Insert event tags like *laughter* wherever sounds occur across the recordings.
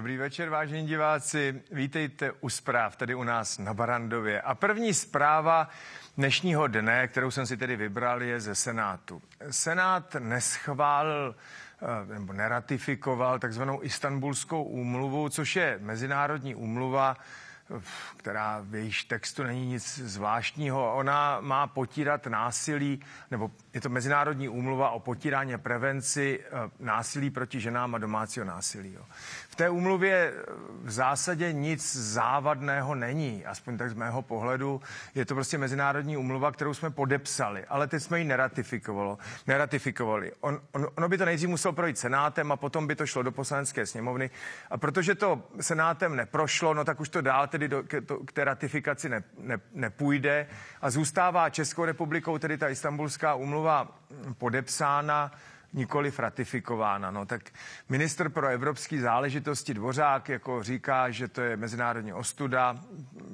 Dobrý večer, vážení diváci. Vítejte u zpráv tady u nás na Barandově. A první zpráva dnešního dne, kterou jsem si tedy vybral, je ze Senátu. Senát neschválil eh, nebo neratifikoval takzvanou Istanbulskou úmluvu, což je mezinárodní úmluva, eh, která v jejíž textu není nic zvláštního. Ona má potírat násilí, nebo je to mezinárodní úmluva o potírání prevenci eh, násilí proti ženám a domácího násilí té úmluvě v zásadě nic závadného není, aspoň tak z mého pohledu. Je to prostě mezinárodní úmluva, kterou jsme podepsali, ale teď jsme ji neratifikovali, neratifikovali. On, on, ono by to nejdřív muselo projít Senátem a potom by to šlo do poslanecké sněmovny. A protože to Senátem neprošlo, no tak už to dál tedy do, k, to, k té ratifikaci ne, ne, nepůjde a zůstává Českou republikou tedy ta istambulská úmluva podepsána nikoliv ratifikována. No, tak minister pro evropské záležitosti Dvořák jako říká, že to je mezinárodní ostuda.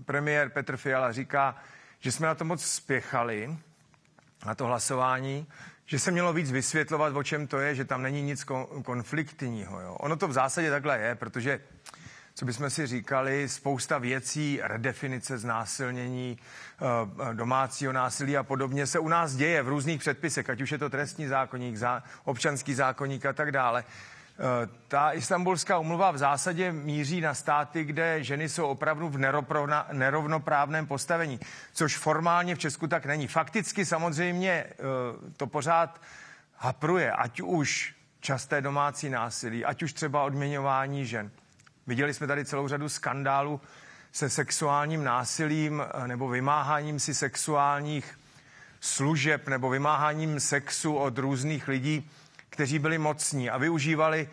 Premiér Petr Fiala říká, že jsme na to moc spěchali, na to hlasování, že se mělo víc vysvětlovat, o čem to je, že tam není nic konfliktního. Jo. Ono to v zásadě takhle je, protože co bychom si říkali, spousta věcí, redefinice znásilnění, eh, eh, domácího násilí a podobně se u nás děje v různých předpisech, ať už je to trestní zákonník, občanský zákonník a tak dále. Eh, ta istambulská umluva v zásadě míří na státy, kde ženy jsou opravdu v nerovnoprávném postavení, což formálně v Česku tak není. Fakticky samozřejmě to pořád hapruje, ať už časté domácí násilí, ať už třeba odměňování žen. Viděli jsme tady celou řadu skandálů se sexuálním násilím eh, nebo vymáháním si sexuálních služeb nebo vymáháním sexu od různých lidí, kteří byli mocní a využívali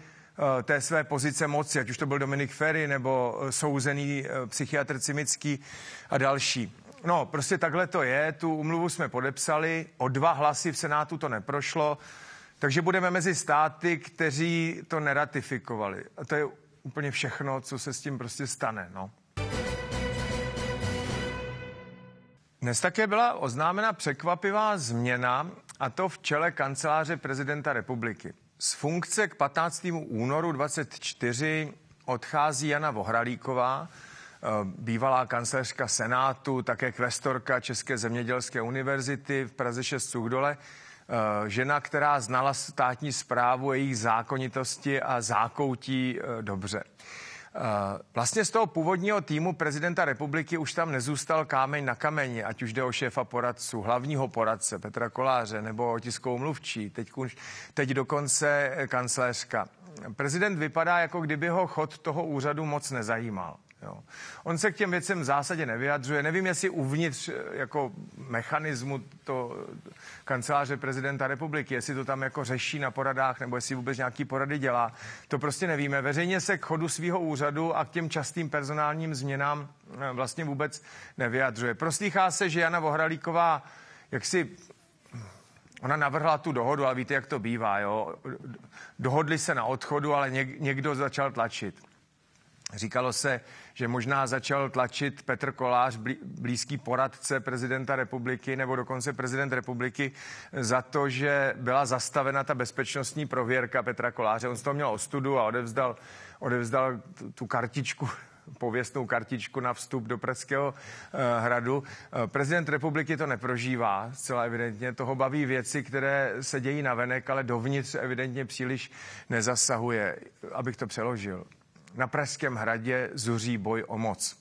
eh, té své pozice moci, ať už to byl Dominik Ferry nebo eh, souzený psychiatr Cimický a další. No, prostě takhle to je. Tu umluvu jsme podepsali, o dva hlasy v Senátu to neprošlo, takže budeme mezi státy, kteří to neratifikovali. A to je úplně všechno, co se s tím prostě stane. No. Dnes také byla oznámena překvapivá změna, a to v čele kanceláře prezidenta republiky. Z funkce k 15. únoru 24 odchází Jana Vohralíková, eh, bývalá kancelářka Senátu, také kvestorka České zemědělské univerzity v Praze 6 Cuchdole. dole Eh, žena, která znala státní zprávu, jejich zákonitosti a zákoutí eh, dobře. Eh, vlastně z toho původního týmu prezidenta republiky už tam nezůstal kámeň na kameni, ať už jde o šéfa poradců, hlavního poradce Petra Koláře nebo tiskovou mluvčí, teď, teď dokonce kancléřka. Prezident vypadá, jako kdyby ho chod toho úřadu moc nezajímal. Jo. On se k těm věcem v zásadě nevyjadřuje. Nevím, jestli uvnitř eh, jako mechanismu to eh, kanceláře prezidenta republiky, jestli to tam jako řeší na poradách, nebo jestli vůbec nějaký porady dělá. To prostě nevíme. Veřejně se k chodu svého úřadu a k těm častým personálním změnám eh, vlastně vůbec nevyjadřuje. Proslýchá se, že Jana Vohralíková jaksi Ona navrhla tu dohodu, ale víte, jak to bývá, jo. Dohodli se na odchodu, ale něk, někdo začal tlačit. Říkalo se, že možná začal tlačit Petr Kolář, blízký poradce prezidenta republiky nebo dokonce prezident republiky za to, že byla zastavena ta bezpečnostní prověrka Petra Koláře. On z toho měl ostudu a odevzdal, odevzdal tu kartičku *laughs* pověstnou kartičku na vstup do Pražského eh, hradu. Eh, prezident republiky to neprožívá, zcela evidentně. Toho baví věci, které se dějí na venek, ale dovnitř evidentně příliš nezasahuje, abych to přeložil. Na Pražském hradě zuří boj o moc.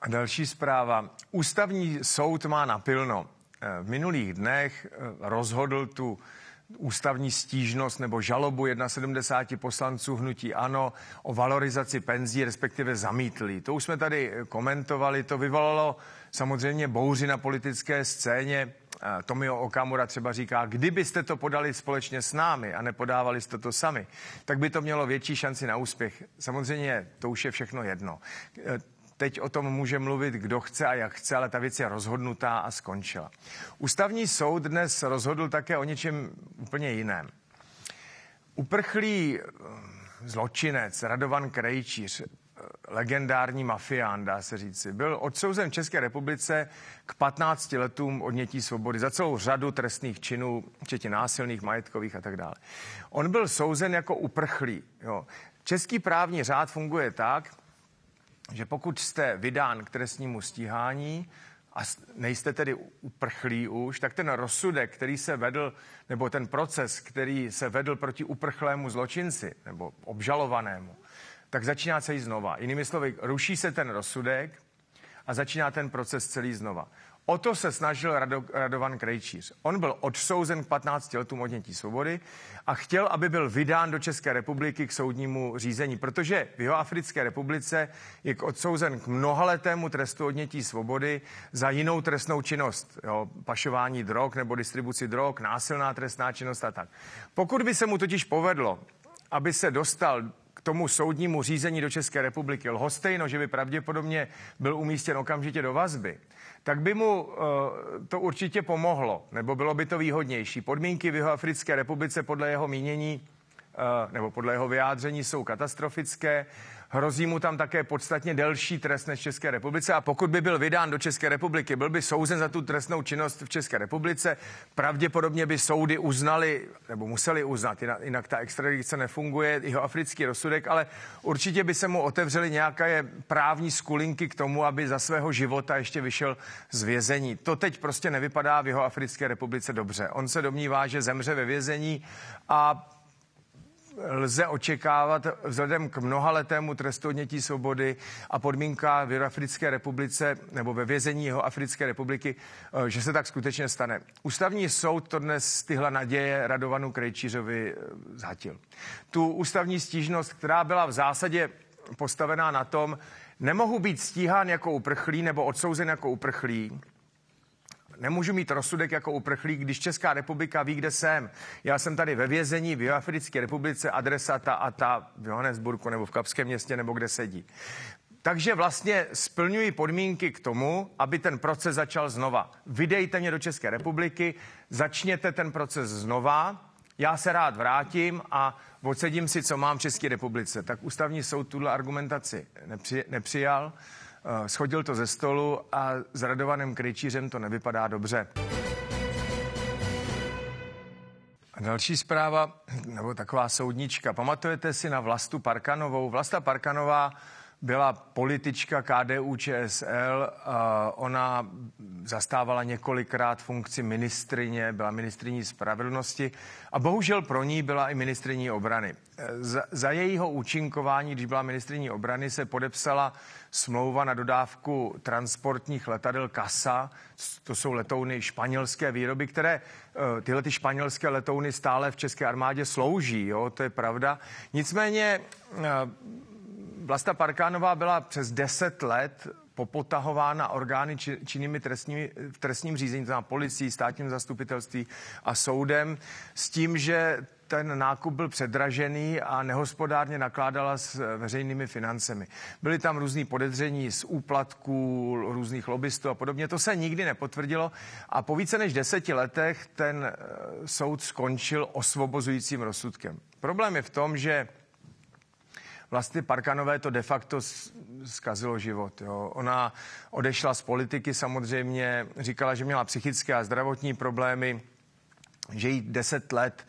A další zpráva. Ústavní soud má napilno. Eh, v minulých dnech eh, rozhodl tu ústavní stížnost nebo žalobu 71 poslanců hnutí ANO o valorizaci penzí, respektive zamítli. To už jsme tady komentovali, to vyvolalo samozřejmě bouři na politické scéně. Tomio Okamura třeba říká, kdybyste to podali společně s námi a nepodávali jste to sami, tak by to mělo větší šanci na úspěch. Samozřejmě to už je všechno jedno. E, teď o tom může mluvit, kdo chce a jak chce, ale ta věc je rozhodnutá a skončila. Ústavní soud dnes rozhodl také o něčem úplně jiném. Uprchlý e, zločinec Radovan Krejčíř legendární mafián, dá se říci. Byl odsouzen v České republice k 15 letům odnětí svobody za celou řadu trestných činů, včetně násilných, majetkových a tak dále. On byl souzen jako uprchlý. Jo. Český právní řád funguje tak, že pokud jste vydán k trestnímu stíhání, a nejste tedy uprchlí už, tak ten rozsudek, který se vedl, nebo ten proces, který se vedl proti uprchlému zločinci nebo obžalovanému, tak začíná celý znova. Jinými slovy, ruší se ten rozsudek a začíná ten proces celý znova. O to se snažil Rado, Radovan Krejčíř. On byl odsouzen k 15 letům odnětí svobody a chtěl, aby byl vydán do České republiky k soudnímu řízení, protože v jeho Africké republice je odsouzen k mnohaletému trestu odnětí svobody za jinou trestnou činnost, jo, pašování drog nebo distribuci drog, násilná trestná činnost a tak. Pokud by se mu totiž povedlo, aby se dostal tomu soudnímu řízení do České republiky lhostejno, že by pravděpodobně byl umístěn okamžitě do vazby, tak by mu eh, to určitě pomohlo, nebo bylo by to výhodnější. Podmínky v jeho Africké republice podle jeho mínění eh, nebo podle jeho vyjádření jsou katastrofické Hrozí mu tam také podstatně delší trest než v České republice a pokud by byl vydán do České republiky, byl by souzen za tu trestnou činnost v České republice, pravděpodobně by soudy uznali, nebo museli uznat, jinak, ta extradice nefunguje, jeho africký rozsudek, ale určitě by se mu otevřely nějaké právní skulinky k tomu, aby za svého života ještě vyšel z vězení. To teď prostě nevypadá v jeho Africké republice dobře. On se domnívá, že zemře ve vězení a Lze očekávat vzhledem k mnohaletému trestu odnětí svobody a podmínka v Africké republice nebo ve vězení jeho Africké republiky, eh, že se tak skutečně stane. Ústavní soud to dnes tyhle naděje Radovanu Krejčířovi eh, zhatil. Tu ústavní stížnost, která byla v zásadě postavená na tom, nemohu být stíhán jako uprchlý nebo odsouzen jako uprchlý, nemůžu mít rozsudek jako uprchlík, když Česká republika ví, kde jsem. Já jsem tady ve vězení v Africké republice, adresa ta a ta v Johannesburgu nebo v Kapském městě nebo kde sedí. Takže vlastně splňuji podmínky k tomu, aby ten proces začal znova. Vydejte mě do České republiky, začněte ten proces znova, já se rád vrátím a odsedím si, co mám v České republice. Tak ústavní soud tuhle argumentaci nepři, nepřijal. Eh, schodil to ze stolu a s radovaným kryčířem to nevypadá dobře. A další zpráva, nebo taková soudnička. Pamatujete si na Vlastu Parkanovou? Vlasta Parkanová byla politička KDU ČSL, ona zastávala několikrát funkci ministrině, byla ministriní spravedlnosti a bohužel pro ní byla i ministriní obrany. Za, jejího účinkování, když byla ministriní obrany, se podepsala smlouva na dodávku transportních letadel Casa, to jsou letouny španělské výroby, které e, tyhle ty španělské letouny stále v české armádě slouží, jo, to je pravda. Nicméně e, Vlasta Parkánová byla přes 10 let popotahována orgány či, činnými trestními, v trestním řízení, to policií, státním zastupitelství a soudem, s tím, že ten nákup byl předražený a nehospodárně nakládala s eh, veřejnými financemi. Byly tam různý podezření z úplatků, různých lobbystů a podobně. To se nikdy nepotvrdilo a po více než deseti letech ten eh, soud skončil osvobozujícím rozsudkem. Problém je v tom, že vlastně Parkanové to de facto zkazilo život. Jo. Ona odešla z politiky samozřejmě, říkala, že měla psychické a zdravotní problémy, že jí deset let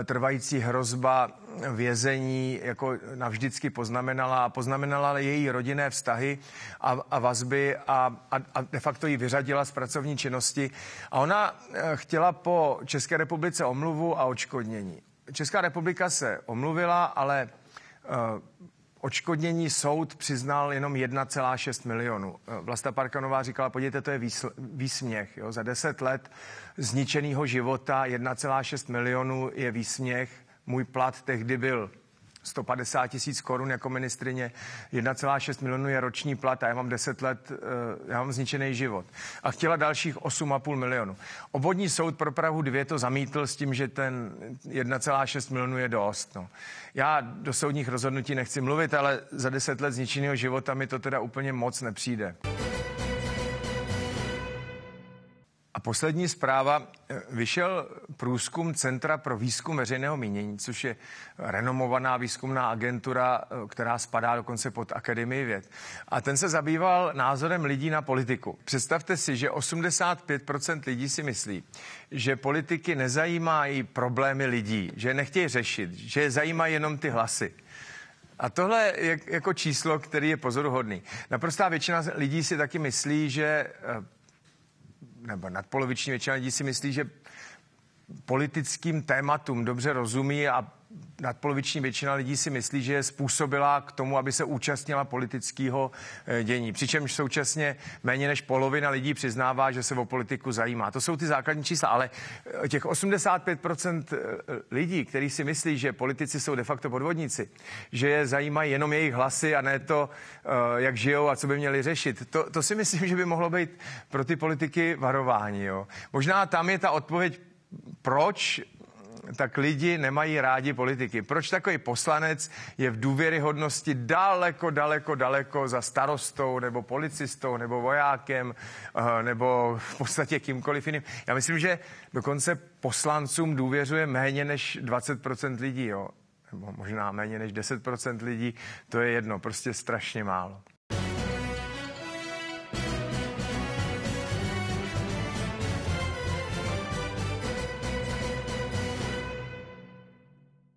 eh, trvající hrozba vězení jako navždycky poznamenala a poznamenala její rodinné vztahy a, a vazby a, a, a de facto ji vyřadila z pracovní činnosti. A ona eh, chtěla po České republice omluvu a očkodnění. Česká republika se omluvila, ale Eh, Očkodnění soud přiznal jenom 1,6 milionu. Eh, Vlasta Parkanová říkala, podívejte, to je výsl, výsměch. Jo? Za 10 let zničeného života 1,6 milionu je výsměch. Můj plat tehdy byl 150 tisíc korun jako ministrině, 1,6 milionů je roční plat a já mám 10 let, eh, já mám zničený život. A chtěla dalších 8,5 milionů. Obvodní soud pro Prahu 2 to zamítl s tím, že ten 1,6 milionů je dost. No. Já do soudních rozhodnutí nechci mluvit, ale za 10 let zničeného života mi to teda úplně moc nepřijde. A poslední zpráva, vyšel průzkum Centra pro výzkum veřejného mínění, což je renomovaná výzkumná agentura, která spadá dokonce pod Akademii věd. A ten se zabýval názorem lidí na politiku. Představte si, že 85% lidí si myslí, že politiky nezajímají problémy lidí, že je nechtějí řešit, že je zajímají jenom ty hlasy. A tohle je jako číslo, který je pozoruhodný. Naprostá většina lidí si taky myslí, že eh, nebo nadpoloviční většina lidí si myslí, že politickým tématům dobře rozumí a nadpoloviční většina lidí si myslí, že je způsobila k tomu, aby se účastnila politického eh, dění. Přičemž současně méně než polovina lidí přiznává, že se o politiku zajímá. To jsou ty základní čísla, ale eh, těch 85% eh, lidí, kteří si myslí, že politici jsou de facto podvodníci, že je zajímají jenom jejich hlasy a ne to, jak žijou a co by měli řešit. To, to si myslím, že by mohlo být pro ty politiky varování. Jo. Možná tam je ta odpověď proč tak lidi nemají rádi politiky. Proč takový poslanec je v důvěryhodnosti daleko, daleko, daleko za starostou nebo policistou nebo vojákem eh, nebo v podstatě kýmkoliv jiným? Já myslím, že dokonce poslancům důvěřuje méně než 20% lidí, jo? nebo možná méně než 10% lidí, to je jedno, prostě strašně málo.